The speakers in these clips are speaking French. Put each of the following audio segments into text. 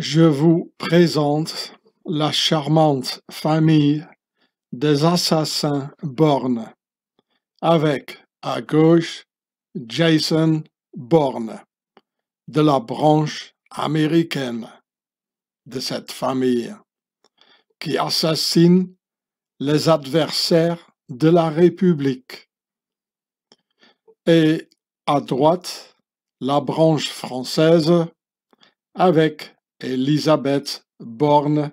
Je vous présente la charmante famille des assassins Bourne, avec à gauche Jason Bourne, de la branche américaine de cette famille, qui assassine les adversaires de la République. Et à droite, la branche française avec Elizabeth Bourne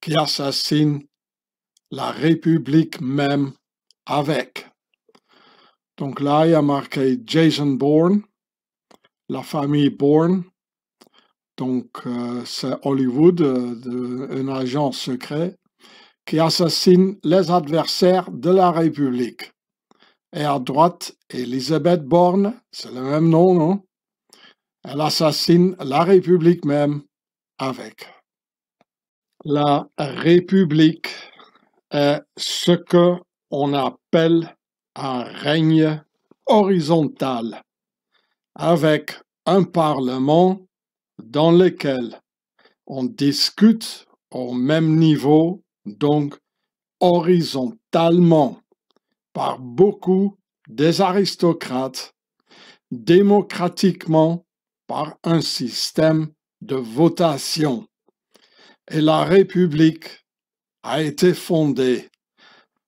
qui assassine la République même avec. Donc là, il y a marqué Jason Bourne, la famille Bourne. Donc euh, c'est Hollywood, euh, un agent secret, qui assassine les adversaires de la République. Et à droite, Elisabeth Bourne, c'est le même nom, non Elle assassine la République même avec. La République est ce que on appelle un règne horizontal, avec un Parlement dans lequel on discute au même niveau, donc horizontalement, par beaucoup des aristocrates, démocratiquement par un système de votation et la République a été fondée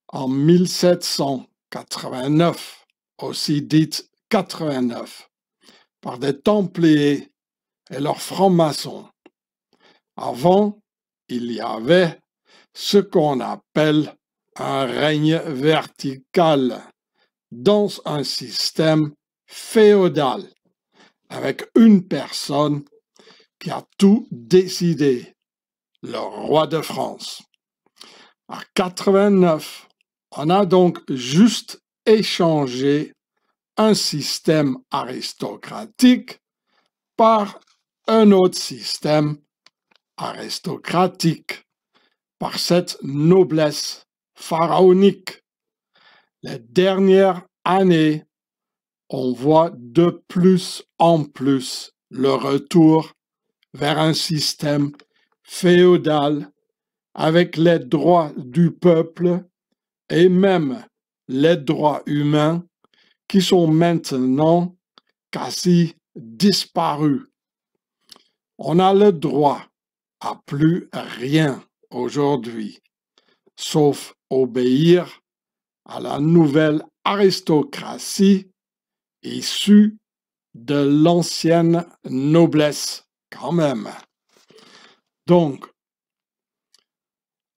en 1789, aussi dite 89, par des Templiers et leurs francs-maçons. Avant, il y avait ce qu'on appelle un règne vertical dans un système féodal, avec une personne qui a tout décidé, le roi de France. En 89, on a donc juste échangé un système aristocratique par un autre système aristocratique, par cette noblesse pharaonique. Les dernières années, on voit de plus en plus le retour vers un système féodal avec les droits du peuple et même les droits humains qui sont maintenant quasi disparus. On a le droit à plus rien aujourd'hui, sauf obéir à la nouvelle aristocratie issue de l'ancienne noblesse même. Donc,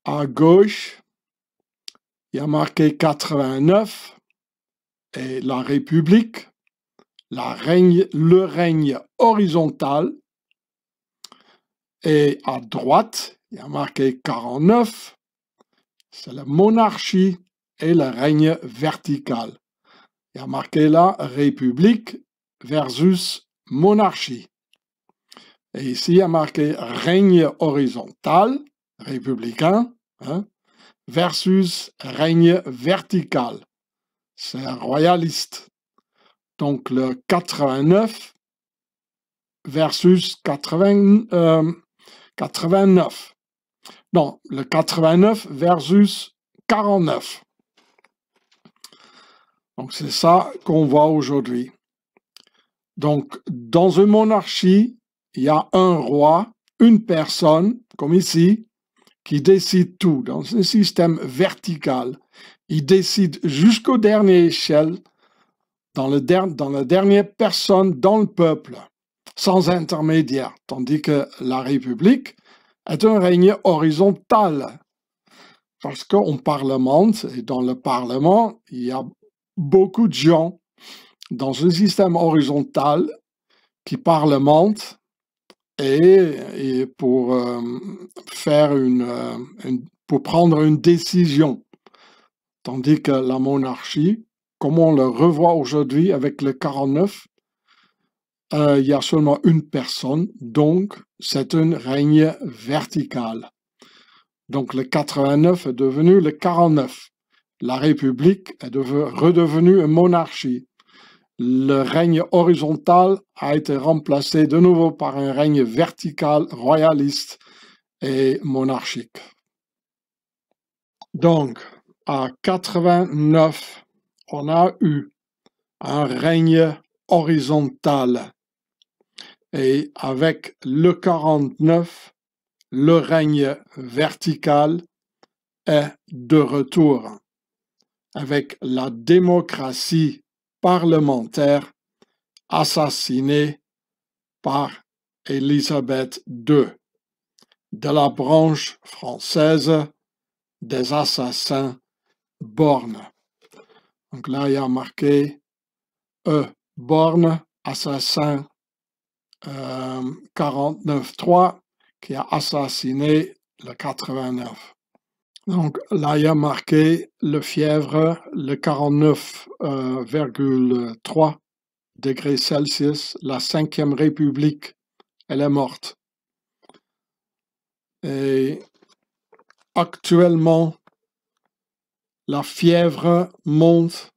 à gauche, il y a marqué 89 et la République, la règne, le règne horizontal. Et à droite, il y a marqué 49, c'est la monarchie et le règne vertical. Il y a marqué la République versus monarchie. Et ici, il y a marqué règne horizontal, républicain, hein, versus règne vertical, c'est royaliste. Donc le 89 versus 80, 89. Euh, non, le 89 versus 49. Donc c'est ça qu'on voit aujourd'hui. Donc dans une monarchie, il y a un roi, une personne, comme ici, qui décide tout dans un système vertical. Il décide jusqu'au dernier échelle, dans, le dans la dernière personne, dans le peuple, sans intermédiaire, tandis que la République est un règne horizontal. Parce qu'on parlemente, et dans le Parlement, il y a beaucoup de gens dans un système horizontal qui parlementent et, pour euh, faire euh, une, pour prendre une décision. Tandis que la monarchie, comme on le revoit aujourd'hui avec le 49, euh, il y a seulement une personne, donc c'est un règne vertical. Donc le 89 est devenu le 49. La République est redevenue une monarchie. Le règne horizontal a été remplacé de nouveau par un règne vertical royaliste et monarchique. Donc, à 89, on a eu un règne horizontal. Et avec le 49, le règne vertical est de retour. Avec la démocratie parlementaire assassiné par Elisabeth II de la branche française des assassins Borne. Donc là, il y a marqué E. Borne, assassin 49-3, euh, qui a assassiné le 89. Donc là, il y a marqué le fièvre, le 49,3 euh, degrés Celsius, la 5e République, elle est morte. Et actuellement, la fièvre monte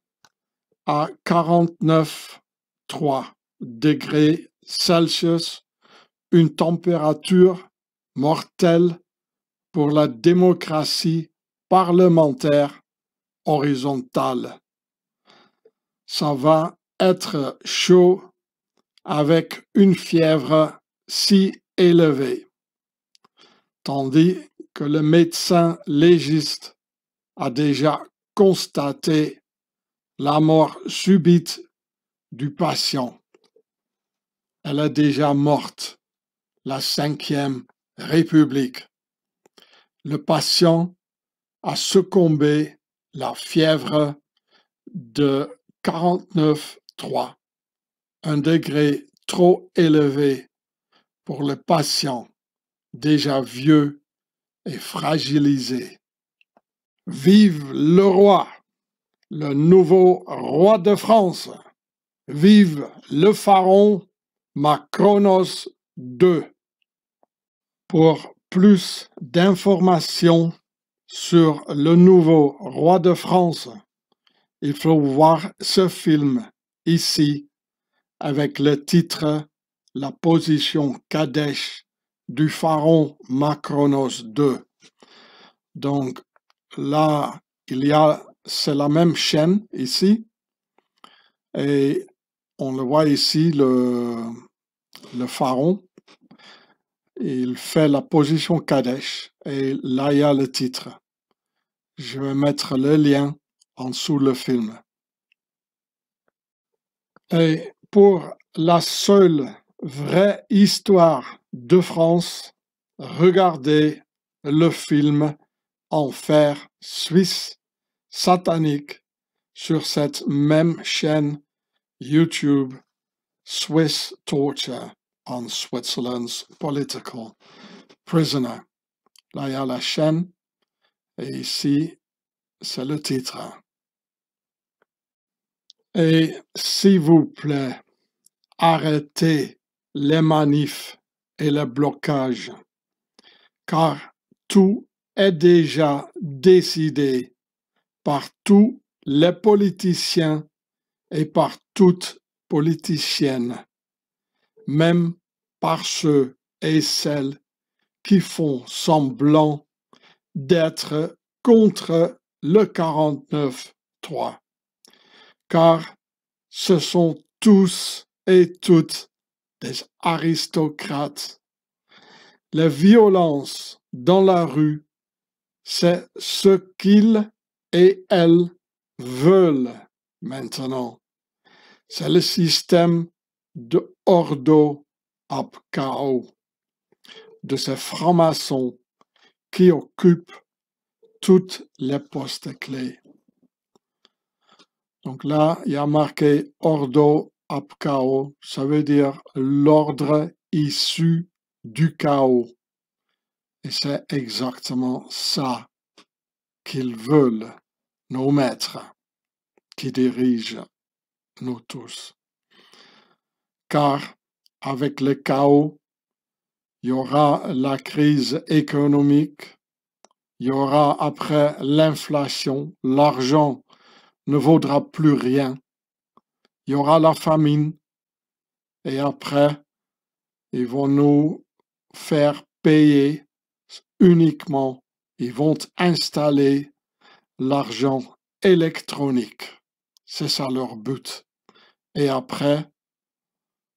à 49,3 degrés Celsius, une température mortelle pour la démocratie parlementaire horizontale. Ça va être chaud avec une fièvre si élevée, tandis que le médecin légiste a déjà constaté la mort subite du patient. Elle est déjà morte, la cinquième République le patient a succombé la fièvre de 49,3, un degré trop élevé pour le patient déjà vieux et fragilisé. Vive le roi, le nouveau roi de France. Vive le pharaon Macronos II. Pour plus d'informations sur le nouveau roi de France, il faut voir ce film ici avec le titre La position Kadesh du pharaon Macronos II. Donc là, il y a, c'est la même chaîne ici. Et on le voit ici, le, le pharaon il fait la position Kadesh et là il y a le titre. Je vais mettre le lien en dessous le film. Et pour la seule vraie histoire de France, regardez le film Enfer suisse satanique sur cette même chaîne YouTube Swiss Torture on Switzerland's political prisoner. Là, il a la chaîne et ici, c'est le titre. Et s'il vous plaît, arrêtez les manifs et les blocages, car tout est déjà décidé par tous les politiciens et par toutes politiciennes même par ceux et celles qui font semblant d'être contre le 49-3, car ce sont tous et toutes des aristocrates. La violence dans la rue, c'est ce qu'ils et elles veulent maintenant. C'est le système de Ordo ab Cao, de ces francs-maçons qui occupent toutes les postes clés. Donc là, il y a marqué Ordo ab Cao, ça veut dire l'ordre issu du chaos. Et c'est exactement ça qu'ils veulent, nos maîtres, qui dirigent nous tous car avec le chaos, il y aura la crise économique, il y aura après l'inflation, l'argent ne vaudra plus rien, il y aura la famine, et après, ils vont nous faire payer uniquement, ils vont installer l'argent électronique. C'est ça leur but. Et après,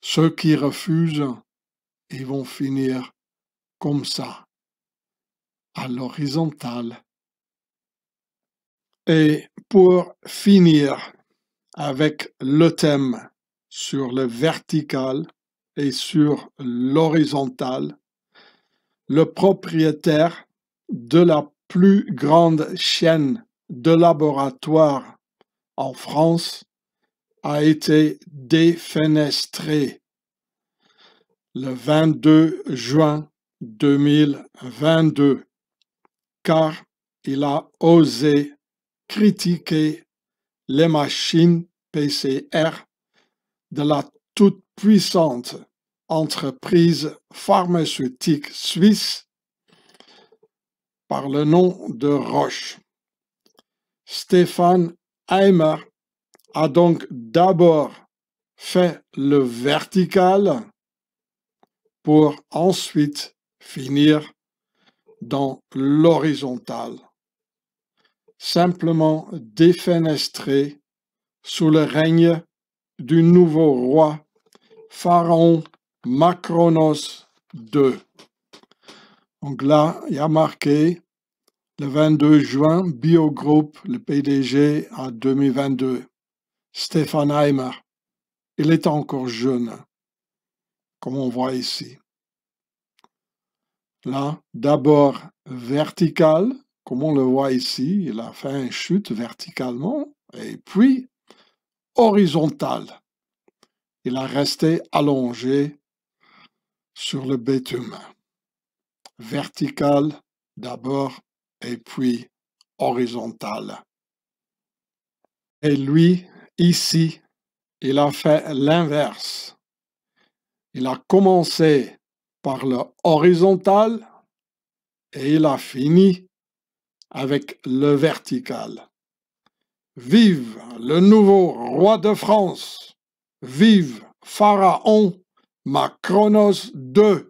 ceux qui refusent, ils vont finir comme ça, à l'horizontale. Et pour finir avec le thème sur le vertical et sur l'horizontal, le propriétaire de la plus grande chaîne de laboratoire en France a été défenestré le 22 juin 2022 car il a osé critiquer les machines PCR de la toute-puissante entreprise pharmaceutique suisse par le nom de Roche. Stéphane Heimer a donc d'abord fait le vertical pour ensuite finir dans l'horizontal, simplement défenestré sous le règne du nouveau roi Pharaon Macronos II. Donc là, il y a marqué le 22 juin, Biogroup, le PDG à 2022. Stefan Heimer. Il est encore jeune, comme on voit ici. Là, d'abord vertical, comme on le voit ici, il a fait une chute verticalement, et puis horizontal. Il a resté allongé sur le bitume. Vertical d'abord, et puis horizontal. Et lui, Ici, il a fait l'inverse. Il a commencé par le horizontal et il a fini avec le vertical. Vive le nouveau roi de France! Vive Pharaon, Macronos II!